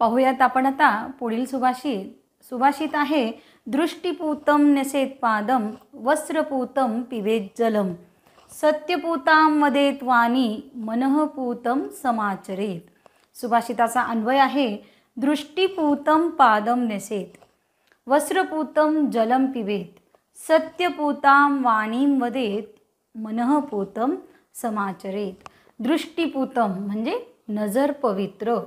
पाहूयात आपण आता पुढील सुभाषित सुभाषित आहे दृष्टीपूतम नसेत पादम वस्त्रपूतम पिवेत जलम वाणी त्वानी मनःपूतम समाचरेत सुभाषिताचा अन्वय आहे दृष्टीपूतम पादम नेसेत वस्त्रपूतम जलम पिवेत सत्यपूतां वाणीं वदेत मनःपूतम समाचरेत दृष्टीपूतम म्हणजे नजर पवित्र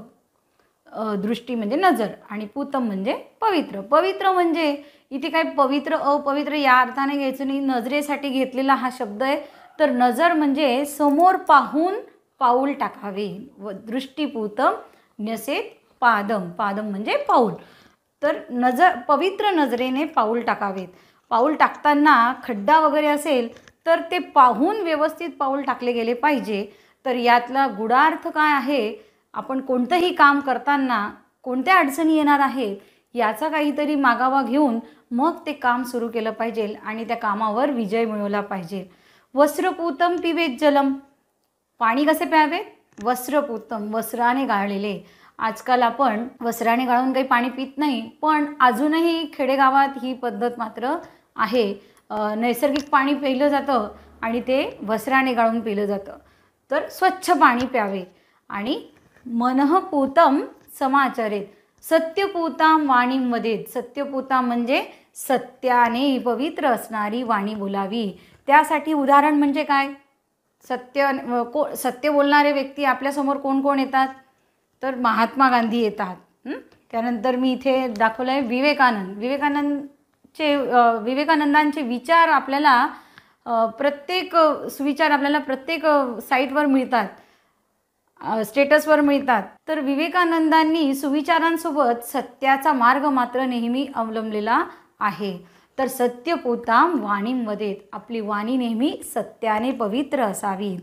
दृष्टी म्हणजे नजर आणि पूतम म्हणजे पवित्र पवित्र म्हणजे इथे काय पवित्र अपवित्र या अर्थाने घ्यायचं नाही नजरेसाठी घेतलेला हा शब्द आहे तर नजर म्हणजे समोर पाहून पाऊल टाकावे व दृष्टीपूतम न्यसेत पादम पादम म्हणजे पाऊल तर नजर पवित्र नजरेने पाऊल टाकावेत पाऊल टाकताना खड्डा वगैरे असेल तर ते पाहून व्यवस्थित पाऊल टाकले गेले पाहिजे तर यातला गुडार्थ काय आहे आपण कोणतंही काम करताना कोणत्या अडचणी येणार आहेत याचा काहीतरी मागावा घेऊन मग ते काम सुरू केलं पाहिजे आणि त्या कामावर विजय मिळवला पाहिजे वस्त्रपूतम पिवेत जलम पाणी कसे प्यावे वस्त्रपूतम वस्त्राने गाळलेले आजकाल आपण वस्त्राने गाळून काही पाणी पित नाही पण अजूनही खेडेगावात ही पद्धत मात्र आहे नैसर्गिक पाणी पिलं जातं आणि ते वस्त्राने गाळून पिलं जातं तर स्वच्छ पाणी प्यावे आणि मनःपूतम समाचारेत सत्यपूताम वाणी मदेत सत्यपूता म्हणजे सत्याने पवित्र असणारी वाणी बोलावी त्यासाठी उदाहरण म्हणजे काय सत्य को सत्य बोलणारे व्यक्ती आपल्यासमोर कोण कोण येतात तर महात्मा गांधी येतात त्यानंतर मी इथे दाखवलं आहे विवेकानंद विवेकानंदचे विवेकानंदांचे विचार आपल्याला प्रत्येक सुविचार आपल्याला प्रत्येक साईटवर मिळतात स्टेटसवर मिळतात तर विवेकानंदांनी सुविचारांसोबत सत्याचा मार्ग मात्र नेहमी अवलंबलेला आहे तर सत्य पोताम वाणीम आपली वाणी नेहमी सत्याने पवित्र असावी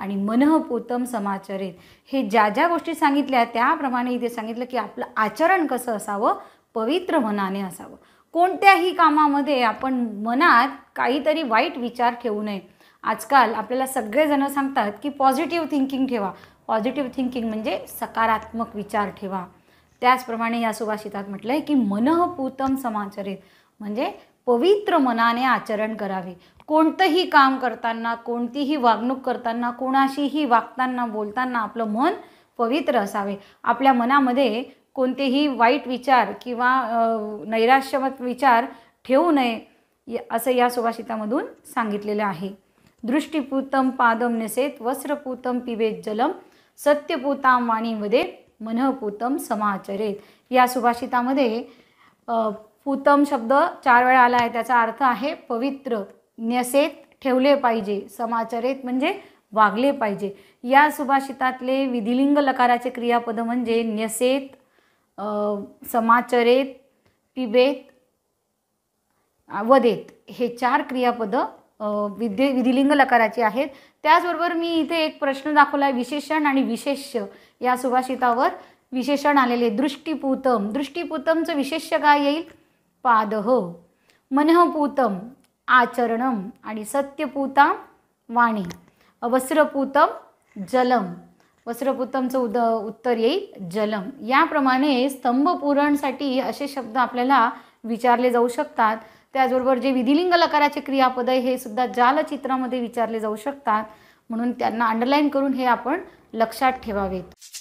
आणि मनः पोतम समाचरेत हे ज्या ज्या गोष्टी सांगितल्या त्याप्रमाणे इथे सांगितलं की आपलं आचरण कसं असावं पवित्र मनाने असावं कोणत्याही कामामध्ये आपण मनात काहीतरी वाईट विचार ठेवू नये आजकाल आपल्याला सगळेजणं सांगतात की पॉझिटिव्ह थिंकिंग ठेवा पॉझिटिव्ह थिंकिंग म्हणजे सकारात्मक विचार ठेवा त्याचप्रमाणे या सुभाषितात म्हटलं आहे की मनःपूतम समाचरित म्हणजे पवित्र मनाने आचरण करावे कोणतंही काम करताना कोणतीही वागणूक करताना कोणाशीही वागताना बोलताना आपलं मन पवित्र असावे आपल्या मनामध्ये कोणतेही वाईट विचार किंवा नैराश्यमत विचार ठेवू नये असं या सुभाषितामधून सांगितलेलं आहे दृष्टीपूतम पादम नसेत वस्त्रपूतम पिबेत जलम सत्यपूताम वाणीमध्ये मनपूतम समाचरेत या सुभाषितामध्ये पूतम शब्द चार वेळा आला आहे त्याचा अर्थ आहे पवित्र न्यसेत ठेवले पाहिजे समाचरेत म्हणजे वागले पाहिजे या सुभाषितातले विधिलिंग लकाराचे क्रियापद म्हणजे न्यसेत समाचरेत पिबेत वदेत हे चार क्रियापदं विद्य विधिलिंग लकाराची आहेत त्याचबरोबर मी इथे एक प्रश्न दाखवला आहे विशेषण आणि विशेष्य या सुभाषितावर विशेषण आलेले दृष्टीपूतम दृष्टीपूतमचं विशेष्य काय येईल पादह मनपूतम आचरणम आणि सत्यपूतम वाणी वस्त्रपूतम जलम वस्त्रपूतमचं उद उत्तर येईल जलम याप्रमाणे स्तंभपूरणसाठी असे शब्द आपल्याला विचारले जाऊ शकतात त्याचबरोबर जे विधिलिंग लकाराचे क्रियापद हे सुद्धा जालचित्रामध्ये विचारले जाऊ शकतात म्हणून त्यांना अंडरलाईन करून हे आपण लक्षात ठेवावेत